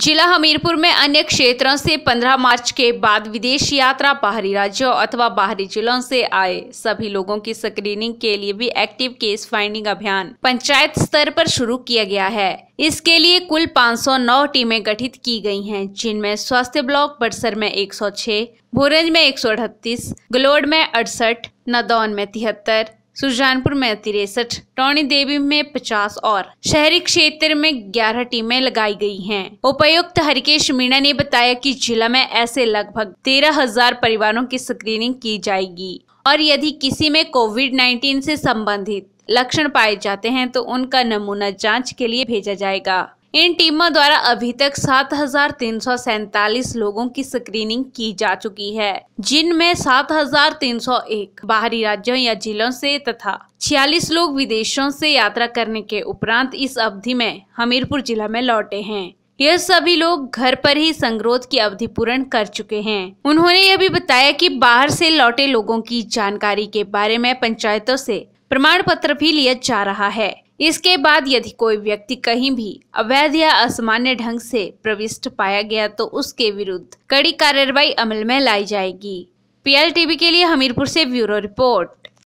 जिला हमीरपुर में अन्य क्षेत्रों से 15 मार्च के बाद विदेश यात्रा बाहरी राज्यों अथवा बाहरी जिलों से आए सभी लोगों की स्क्रीनिंग के लिए भी एक्टिव केस फाइंडिंग अभियान पंचायत स्तर पर शुरू किया गया है इसके लिए कुल 509 टीमें गठित की गई हैं जिनमें स्वास्थ्य ब्लॉक बड़सर में 106, भोरेज में एक ग्लोड में अड़सठ नदौन में तिहत्तर सुजानपुर में तिरसठ टौणी देवी में पचास और शहरी क्षेत्र में ग्यारह टीमें लगाई गई हैं। उपायुक्त हरिकेश मीणा ने बताया कि जिला में ऐसे लगभग तेरह हजार परिवारों की स्क्रीनिंग की जाएगी और यदि किसी में कोविड 19 से संबंधित लक्षण पाए जाते हैं तो उनका नमूना जांच के लिए भेजा जाएगा इन टीमों द्वारा अभी तक सात लोगों की स्क्रीनिंग की जा चुकी है जिनमें 7,301 बाहरी राज्यों या जिलों से तथा 46 लोग विदेशों से यात्रा करने के उपरांत इस अवधि में हमीरपुर जिला में लौटे हैं यह सभी लोग घर पर ही संगरोध की अवधि पूर्ण कर चुके हैं उन्होंने ये भी बताया कि बाहर से लौटे लोगों की जानकारी के बारे में पंचायतों से प्रमाण पत्र भी लिया जा रहा है इसके बाद यदि कोई व्यक्ति कहीं भी अवैध या असामान्य ढंग से प्रविष्ट पाया गया तो उसके विरुद्ध कड़ी कार्रवाई अमल में लाई जाएगी पीएलटीवी के लिए हमीरपुर से ब्यूरो रिपोर्ट